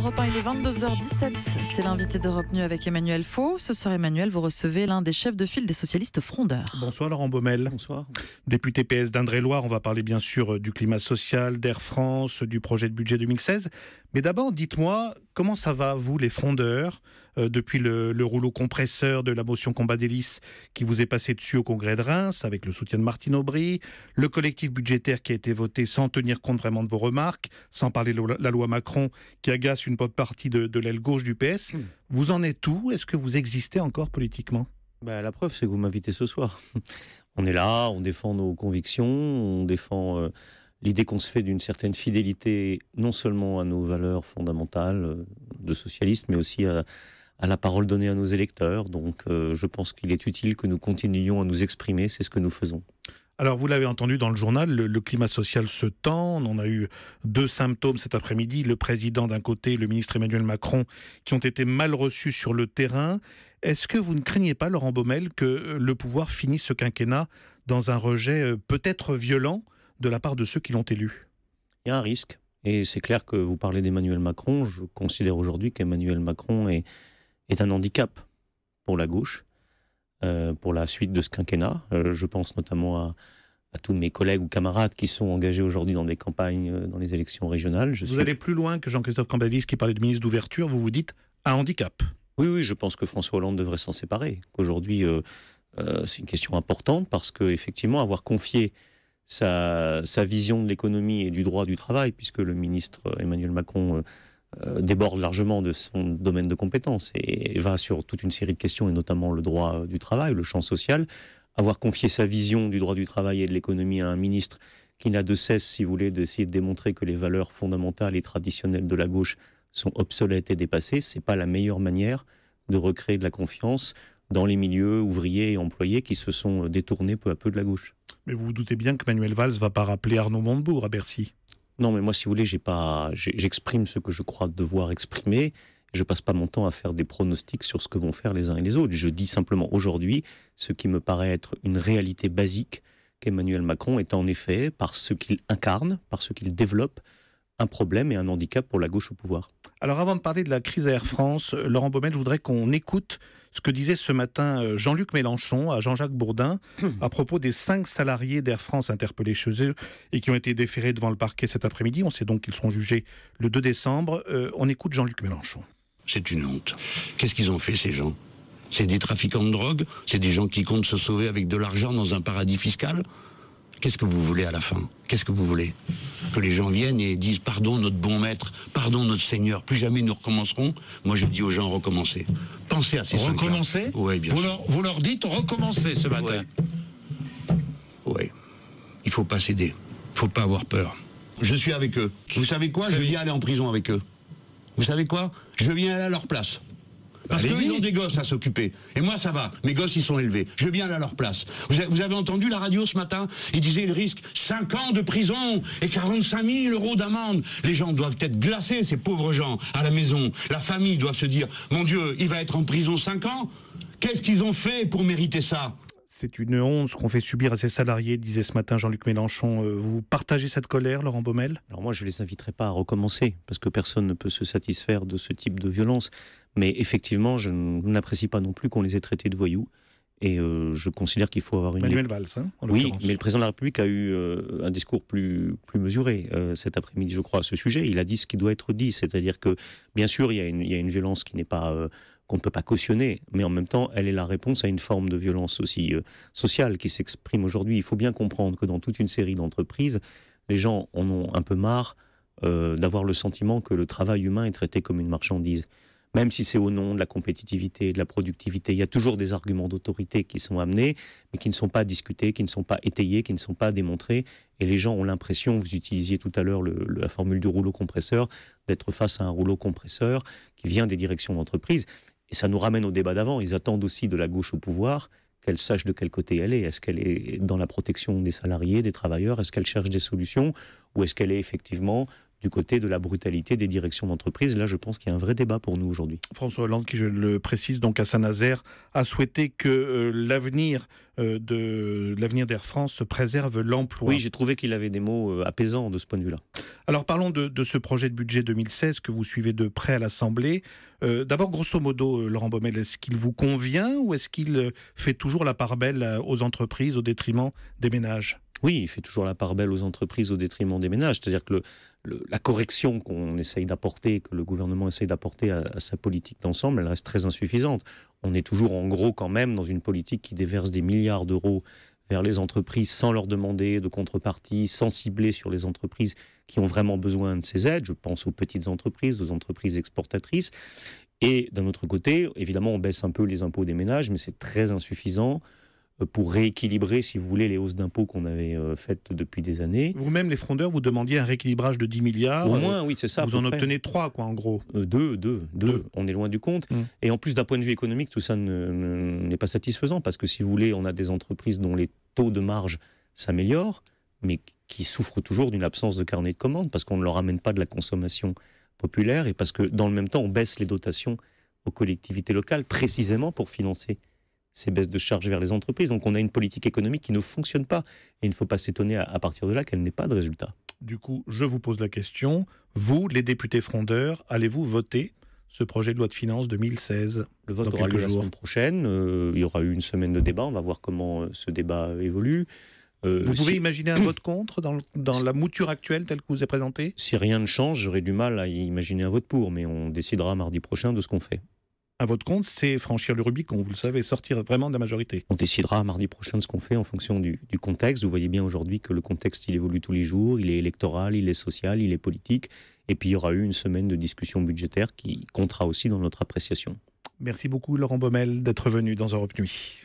Europe 1, il est 22h17. C'est l'invité d'Europe Nuit avec Emmanuel Faux. Ce soir, Emmanuel, vous recevez l'un des chefs de file des socialistes frondeurs. Bonsoir, Laurent Baumel. Bonsoir. Député PS d'Indre-et-Loire, on va parler bien sûr euh, du climat social, d'Air France, euh, du projet de budget 2016. Mais d'abord, dites-moi, comment ça va, vous, les frondeurs euh, depuis le, rouleau compresseur de la motion combat d'hélice qui vous est passé dessus au congrès de Reims, avec le soutien de Martine Aubry, le collectif budgétaire qui a été voté sans tenir compte vraiment de vos remarques, sans parler de la loi Macron qui agace une bonne partie de, l'aile gauche du PS. Hmm. Vous en êtes où Est-ce que vous existez encore politiquement bah, la preuve, c'est que vous m'invitez ce soir. on est là, on défend nos convictions, on défend euh, l'idée qu'on se fait d'une certaine fidélité, non seulement à nos valeurs fondamentales euh, de socialiste, mais aussi à, à la parole donnée à nos électeurs. Donc euh, je pense qu'il est utile que nous continuions à nous exprimer, c'est ce que nous faisons. Alors vous l'avez entendu dans le journal, le, climat social se tend, on a eu deux symptômes cet après-midi, le président d'un côté, le ministre Emmanuel Macron, qui ont été mal reçus sur le terrain. Est-ce que vous ne craignez pas, Laurent Baumel, que le pouvoir finisse ce quinquennat dans un rejet euh, peut-être violent de la part de ceux qui l'ont élu Il y a un risque. Et c'est clair que vous parlez d'Emmanuel Macron. Je considère aujourd'hui qu'Emmanuel Macron est, est un handicap pour la gauche, euh, pour la suite de ce quinquennat. Euh, je pense notamment à, tous mes collègues ou camarades qui sont engagés aujourd'hui dans des campagnes, euh, dans les élections régionales. Je vous allez plus loin que Jean-Christophe Cambadélis qui parlait de ministre d'ouverture, vous vous dites un handicap. Oui, oui, je pense que François Hollande devrait s'en séparer, qu'aujourd'hui c'est une question importante parce qu'effectivement avoir confié sa, sa vision de l'économie et du droit du travail, puisque le ministre Emmanuel Macron euh, déborde largement de son domaine de compétence et, va sur toute une série de questions, et notamment le droit du travail, le champ social. Avoir confié sa vision du droit du travail et de l'économie à un ministre qui n'a de cesse, si vous voulez, d'essayer de démontrer que les valeurs fondamentales et traditionnelles de la gauche sont obsolètes et dépassées, c'est pas la meilleure manière de recréer de la confiance dans les milieux ouvriers et employés qui se sont euh, détournés peu à peu de la gauche. Mais vous vous doutez bien que Manuel Valls va pas rappeler Arnaud Montebourg à Bercy. Non, mais moi, si vous voulez, j'ai pas, j'exprime ce que je crois devoir exprimer. Je passe pas mon temps à faire des pronostics sur ce que vont faire les uns et les autres. Je dis simplement aujourd'hui ce qui me paraît être une réalité basique qu'Emmanuel Macron est en effet, par ce qu'il incarne, par ce qu'il développe, un problème et un handicap pour la gauche au pouvoir. Alors avant de parler de la crise Air France, Laurent Baumel, je voudrais qu'on écoute ce que disait ce matin euh, Jean-Luc Mélenchon à Jean-Jacques Bourdin à propos des cinq salariés d'Air France interpellés chez eux et qui ont été déférés devant le parquet cet après-midi. On sait donc qu'ils seront jugés le 2 décembre. Euh, on écoute Jean-Luc Mélenchon. C'est une honte. Qu'est-ce qu'ils ont fait ces gens C'est des trafiquants de drogue C'est des gens qui comptent se sauver avec de l'argent dans un paradis fiscal Qu'est-ce que vous voulez à la fin Qu'est-ce que vous voulez Que les gens viennent et disent pardon notre bon maître, pardon notre Seigneur, plus jamais nous recommencerons. Moi je dis aux gens recommencez. Pensez à ces Recommencer Oui, bien vous Leur, dites recommencez ce matin. Oui. Il Il faut pas céder. Il faut pas avoir peur. Je suis avec eux. Vous savez quoi Je viens aller en prison avec eux. Vous savez quoi Je viens aller à leur place. Parce qu'ils ont des gosses à s'occuper. Et moi, ça va. Mes gosses, ils sont élevés. Je viens bien à leur place. Vous avez entendu la radio ce matin Ils disaient il risquent 5 ans de prison et 45 000 euros d'amende. Les gens doivent être glacés, ces pauvres gens, à la maison. La famille doit se dire, mon Dieu, il va être en prison 5 ans Qu'est-ce qu'ils ont fait pour mériter ça c'est une honte qu'on fait subir à ses salariés, disait ce matin Jean-Luc Mélenchon. Euh, vous partagez cette colère, Laurent Baumel Alors moi, je ne les inviterai pas à recommencer, parce que personne ne peut se satisfaire de ce type de violence. Mais effectivement, je n'apprécie pas non plus qu'on les ait traités de voyous. Et euh, je considère qu'il faut avoir une. Manuel Valls, hein, Oui, mais le président de la République a eu euh, un discours plus, plus mesuré cet après-midi, je crois, à ce sujet. Il a dit ce qui doit être dit, c'est-à-dire que, bien sûr, il y a une violence qui n'est pas qu'on ne peut pas cautionner, mais en même temps, elle est la réponse à une forme de violence aussi euh, sociale qui s'exprime aujourd'hui. Il faut bien comprendre que dans toute une série d'entreprises, les gens en ont un peu marre euh, d'avoir le sentiment que le travail humain est traité comme une marchandise. Même si c'est au nom de la compétitivité, de la productivité, il y a toujours des arguments d'autorité qui sont amenés, mais qui ne sont pas discutés, qui ne sont pas étayés, qui ne sont pas démontrés. Et les gens ont l'impression, vous utilisiez tout à l'heure la formule du rouleau compresseur, d'être face à un rouleau compresseur qui vient des directions d'entreprise. Et ça nous ramène au débat d'avant. Ils attendent aussi de la gauche au pouvoir qu'elle sache de quel côté elle est. Est-ce qu'elle est dans la protection des salariés, des travailleurs Est-ce qu'elle cherche des solutions Ou est-ce qu'elle est effectivement du côté de la brutalité des directions d'entreprise. Là, je pense qu'il y a un vrai débat pour nous aujourd'hui. François Hollande, qui je le précise, donc à Saint-Nazaire, a souhaité que euh, l'avenir euh, de l'avenir d'Air France préserve l'emploi. Oui, j'ai trouvé qu'il avait des mots euh, apaisants de ce point de vue-là. Alors parlons de, de, ce projet de budget 2016 que vous suivez de près à l'Assemblée. D'abord, grosso modo, Laurent Baumel, est-ce qu'il vous convient ou est-ce qu'il fait toujours la part belle aux entreprises au détriment des ménages oui, il fait toujours la part belle aux entreprises au détriment des ménages. C'est-à-dire que le, la correction qu'on essaye d'apporter, que le gouvernement essaye d'apporter à, à, sa politique d'ensemble, elle reste très insuffisante. On est toujours en gros quand même dans une politique qui déverse des milliards d'euros vers les entreprises sans leur demander de contrepartie, sans cibler sur les entreprises qui ont vraiment besoin de ces aides. Je pense aux petites entreprises, aux entreprises exportatrices. Et d'un autre côté, évidemment, on baisse un peu les impôts des ménages, mais c'est très insuffisant. Euh, pour rééquilibrer, si vous voulez, les hausses d'impôts qu'on avait euh, faites depuis des années. Vous-même, les frondeurs, vous demandiez un rééquilibrage de 10 milliards. Au moins, oui, c'est ça. Vous en obtenez 3, quoi, en gros. 2, 2, 2. On est loin du compte. Mmh. Et en plus, d'un point de vue économique, tout ça n'est pas satisfaisant parce que, si vous voulez, on a des entreprises dont les taux de marge s'améliorent, mais qui souffrent toujours d'une absence de carnet de commandes parce qu'on ne leur amène pas de la consommation populaire et parce que, dans le même temps, on baisse les dotations aux collectivités locales précisément pour financer ces baisses de charges vers les entreprises. Donc on a une politique économique qui ne fonctionne pas. Et il ne faut pas s'étonner à, partir de là qu'elle n'ait pas de résultat. Du coup, je vous pose la question, vous, les députés frondeurs, allez-vous voter ce projet de loi de finances 2016 Le vote dans aura lieu jours. la semaine prochaine. Euh, il y aura eu une semaine de débat. On va voir comment euh, ce débat évolue. Euh, vous pouvez imaginer un vote contre dans, dans, la mouture actuelle telle que vous est présentée Si rien ne change, j'aurais du mal à imaginer un vote pour, mais on décidera mardi prochain de ce qu'on fait à votre compte, c'est franchir le comme vous le savez, sortir vraiment de la majorité. On décidera mardi prochain de ce qu'on fait en fonction du, contexte. Vous voyez bien aujourd'hui que le contexte, il évolue tous les jours, il est électoral, il est social, il est politique. Et puis il y aura eu une semaine de discussion budgétaire qui comptera aussi dans notre appréciation. Merci beaucoup Laurent Baumel d'être venu dans Europe Nuit.